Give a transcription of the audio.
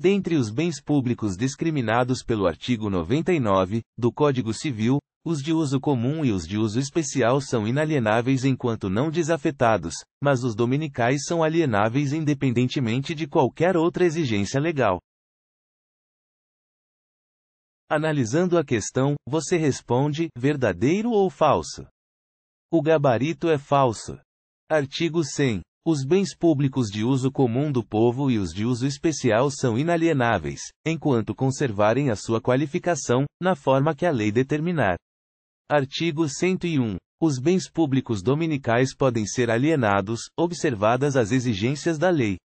Dentre os bens públicos discriminados pelo artigo 99 do Código Civil, os de uso comum e os de uso especial são inalienáveis enquanto não desafetados, mas os dominicais são alienáveis independentemente de qualquer outra exigência legal. Analisando a questão, você responde: verdadeiro ou falso? O gabarito é falso. Artigo 100. Os bens públicos de uso comum do povo e os de uso especial são inalienáveis, enquanto conservarem a sua qualificação, na forma que a lei determinar. Artigo 101. Os bens públicos dominicais podem ser alienados, observadas as exigências da lei.